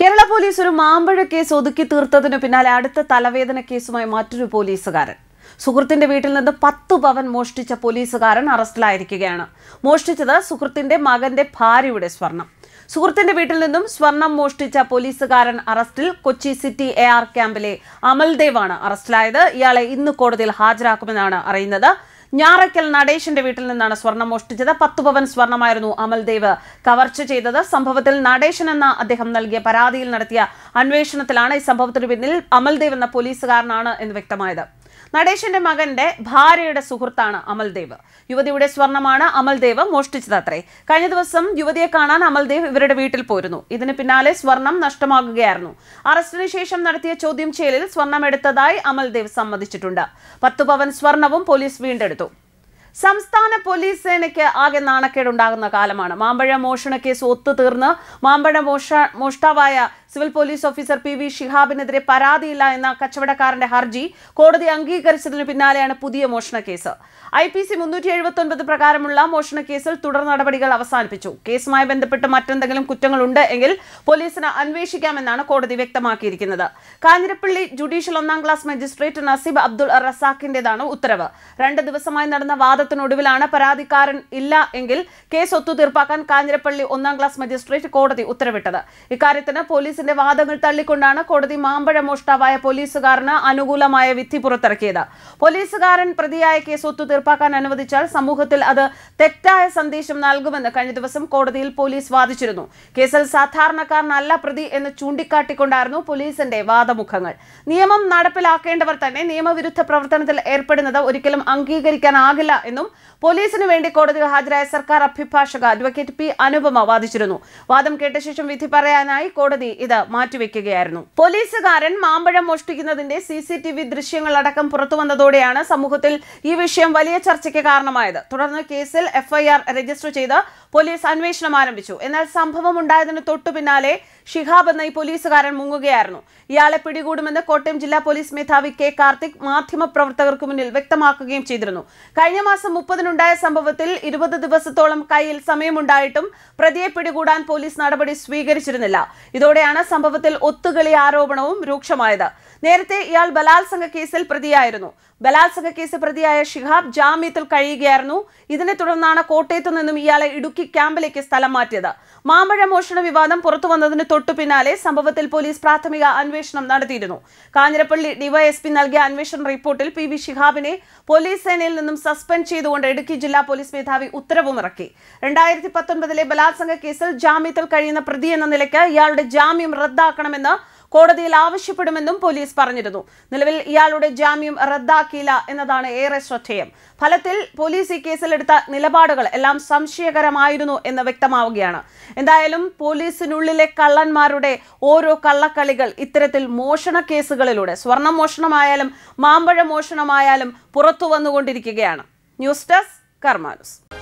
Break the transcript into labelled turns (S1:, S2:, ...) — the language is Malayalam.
S1: കേരള പോലീസ് ഒരു മാമ്പഴ കേസ് ഒതുക്കി തീർത്തതിനു പിന്നാലെ അടുത്ത തലവേദന കേസുമായി മറ്റൊരു പോലീസുകാരൻ സുഹൃത്തിന്റെ വീട്ടിൽ നിന്ന് പത്തു പവൻ മോഷ്ടിച്ച പോലീസുകാരൻ അറസ്റ്റിലായിരിക്കുകയാണ് മോഷ്ടിച്ചത് സുഹൃത്തിന്റെ മകന്റെ ഭാര്യയുടെ സ്വർണം സുഹൃത്തിന്റെ വീട്ടിൽ നിന്നും സ്വർണം മോഷ്ടിച്ച പോലീസുകാരൻ അറസ്റ്റിൽ കൊച്ചി സിറ്റി എ ആർ ക്യാമ്പിലെ അമൽദേവാണ് അറസ്റ്റിലായത് ഇയാളെ ഇന്ന് കോടതിയിൽ ഹാജരാക്കുമെന്നാണ് അറിയുന്നത് ഞാറയ്ക്കൽ നടേശന്റെ വീട്ടിൽ നിന്നാണ് സ്വർണം മോഷ്ടിച്ചത് പത്തു പവൻ സ്വർണമായിരുന്നു അമൽദേവ് കവർച്ച ചെയ്തത് സംഭവത്തിൽ നടേശൻ എന്ന അദ്ദേഹം നൽകിയ പരാതിയിൽ നടത്തിയ അന്വേഷണത്തിലാണ് ഈ സംഭവത്തിന് പിന്നിൽ അമൽദേവ് എന്ന പോലീസുകാരനാണ് എന്ന് വ്യക്തമായത് നടേശന്റെ മകന്റെ ഭാര്യയുടെ സുഹൃത്താണ് അമൽദേവ് യുവതിയുടെ സ്വർണമാണ് അമൽദേവ് മോഷ്ടിച്ചതത്രേ കഴിഞ്ഞ ദിവസം യുവതിയെ കാണാൻ അമൽദേവ് ഇവരുടെ വീട്ടിൽ പോയിരുന്നു ഇതിന് പിന്നാലെ സ്വർണം നഷ്ടമാകുകയായിരുന്നു അറസ്റ്റിന് ശേഷം നടത്തിയ ചോദ്യം ചെയ്യലിൽ സ്വർണം എടുത്തതായി അമൽദേവ് സമ്മതിച്ചിട്ടുണ്ട് പത്തു പവൻ സ്വർണവും പോലീസ് വീണ്ടെടുത്തു സംസ്ഥാന പോലീസ് സേനയ്ക്ക് ആകെ നാണക്കേടുണ്ടാകുന്ന കാലമാണ് മാമ്പഴ മോഷണ കേസ് ഒത്തു തീർന്ന് മാമ്പഴ മോഷ മോഷ്ടാവായ civil police officer P V ഷിഹാബിനെതിരെ പരാതിയില്ല എന്ന കച്ചവടക്കാരന്റെ ഹർജി കോടതി അംഗീകരിച്ചതിനു പിന്നാലെയാണ് പുതിയ മോഷണ കേസ് ഐ പി സി മുന്നൂറ്റി എഴുപത്തി പ്രകാരമുള്ള മോഷണ കേസിൽ തുടർ നടപടികൾ അവസാനിപ്പിച്ചു കേസുമായി ബന്ധപ്പെട്ട് മറ്റെന്തെങ്കിലും കുറ്റങ്ങളുണ്ട് എങ്കിൽ പോലീസിന് അന്വേഷിക്കാമെന്നാണ് കോടതി വ്യക്തമാക്കിയിരിക്കുന്നത് കാഞ്ഞിരപ്പള്ളി ജുഡീഷ്യൽ ഒന്നാം ക്ലാസ് മജിസ്ട്രേറ്റ് നസീബ് അബ്ദുൾ റസാഖിന്റേതാണ് ഉത്തരവ് രണ്ട് ദിവസമായി നടന്ന വാദത്തിനൊടുവിലാണ് പരാതിക്കാരൻ ഇല്ല എങ്കിൽ കേസ് ഒത്തുതീർപ്പാക്കാൻ കാഞ്ഞിരപ്പള്ളി ഒന്നാം ക്ലാസ് മജിസ്ട്രേറ്റ് കോടതി ഉത്തരവിട്ടത് ഇക്കാര്യത്തിന് പോലീസ് പോലീസിന്റെ വാദങ്ങൾ തള്ളിക്കൊണ്ടാണ് കോടതി മാമ്പഴ മോഷ്ടാവായ പോലീസുകാരന് അനുകൂലമായ വിധി പുറത്തിറക്കിയത് പോലീസുകാരൻ പ്രതിയായ കേസ് ഒത്തു തീർപ്പാക്കാൻ അനുവദിച്ചാൽ സമൂഹത്തിൽ അത് തെറ്റായ സന്ദേശം നൽകുമെന്ന് കഴിഞ്ഞ ദിവസം കോടതിയിൽ പോലീസ് വാദിച്ചിരുന്നു കേസിൽ സാധാരണക്കാരനല്ല പ്രതി എന്ന് ചൂണ്ടിക്കാട്ടിക്കൊണ്ടായിരുന്നു പോലീസിന്റെ വാദമുഖങ്ങൾ നിയമം നടപ്പിലാക്കേണ്ടവർ തന്നെ നിയമവിരുദ്ധ പ്രവർത്തനത്തിൽ ഏർപ്പെടുന്നത് ഒരിക്കലും അംഗീകരിക്കാനാകില്ല എന്നും പോലീസിനു വേണ്ടി കോടതിയിൽ ഹാജരായ സർക്കാർ അഭിഭാഷക അഡ്വക്കേറ്റ് പി അനുപമ വാദിച്ചിരുന്നു വാദം കേട്ട ശേഷം വിധി പറയാനായി കോടതി ഇത് മാറ്റിവെക്കുകയായിരുന്നു പോലീസുകാരൻ മാമ്പഴം മോഷ്ടിക്കുന്നതിന്റെ സി സി ടി വി ദൃശ്യങ്ങളടക്കം പുറത്തുവന്നതോടെയാണ് സമൂഹത്തിൽ ഈ വിഷയം വലിയ ചർച്ചയ്ക്ക് കാരണമായത് തുടർന്ന് കേസിൽ എഫ്ഐആർ രജിസ്റ്റർ ചെയ്ത് പോലീസ് അന്വേഷണം ആരംഭിച്ചു എന്നാൽ സംഭവം ഉണ്ടായതിന് തൊട്ടു പിന്നാലെ ഷിഹാബ് എന്ന ഈ പോലീസുകാരൻ മുങ്ങുകയായിരുന്നു ഇയാളെ പിടികൂടുമെന്ന് കോട്ടയം ജില്ലാ പോലീസ് മേധാവി കെ കാർത്തിക് മാധ്യമപ്രവർത്തകർക്ക് മുന്നിൽ വ്യക്തമാക്കുകയും ചെയ്തിരുന്നു കഴിഞ്ഞ മാസം മുപ്പതിനുണ്ടായ സംഭവത്തിൽ ഇരുപത് ദിവസത്തോളം കയ്യിൽ സമയമുണ്ടായിട്ടും പ്രതിയെ പിടികൂടാൻ പോലീസ് നടപടി സ്വീകരിച്ചിരുന്നില്ല ഇതോടെയാണ് സംഭവത്തിൽ ഒത്തുകളി ആരോപണവും രൂക്ഷമായത് നേരത്തെ ഇയാൾ ബലാത്സംഗ കേസിൽ പ്രതിയായിരുന്നു ബലാത്സംഗ കേസ് പ്രതിയായ ഷിഹാബ് ജാമ്യത്തിൽ കഴിയുകയായിരുന്നു ഇതിനെ തുടർന്നാണ് കോട്ടയത്തു നിന്നും ഇയാളെ ഇടുക്കി ക്യാമ്പിലേക്ക് സ്ഥലം മാറ്റിയത് മാമ്പഴ മോഷണ വിവാദം പുറത്തു വന്നതിന് തൊട്ടു പിന്നാലെ സംഭവത്തിൽ പോലീസ് പ്രാഥമിക അന്വേഷണം നടത്തിയിരുന്നു കാഞ്ഞിരപ്പള്ളി ഡിവൈഎസ്പി നൽകിയ അന്വേഷണ റിപ്പോർട്ടിൽ പി വി ഷിഹാബിനെ പോലീസ് സേനയിൽ നിന്നും സസ്പെൻഡ് ചെയ്തുകൊണ്ട് ഇടുക്കി ജില്ലാ പോലീസ് മേധാവി ഉത്തരവും ഇറക്കി രണ്ടായിരത്തി പത്തൊൻപതിലെ ബലാത്സംഗ കേസിൽ ജാമ്യത്തിൽ കഴിയുന്ന പ്രതി എന്ന നിലയ്ക്ക് ഇയാളുടെ ജാമ്യം റദ്ദാക്കണമെന്ന് കോടതിയിൽ ആവശ്യപ്പെടുമെന്നും പോലീസ് പറഞ്ഞിരുന്നു നിലവിൽ ഇയാളുടെ ജാമ്യം റദ്ദാക്കിയില്ല എന്നതാണ് ഏറെ ശ്രദ്ധേയം ഫലത്തിൽ പോലീസ് ഈ കേസിലെടുത്ത നിലപാടുകൾ എല്ലാം സംശയകരമായിരുന്നു എന്ന് വ്യക്തമാവുകയാണ് എന്തായാലും പോലീസിനുള്ളിലെ കള്ളന്മാരുടെ ഓരോ കള്ളക്കളികൾ ഇത്തരത്തിൽ മോഷണ കേസുകളിലൂടെ സ്വർണം മോഷണമായാലും മാമ്പഴ മോഷണമായാലും പുറത്തു വന്നുകൊണ്ടിരിക്കുകയാണ് ന്യൂസ് ഡെസ്ക് കർമാനുസ്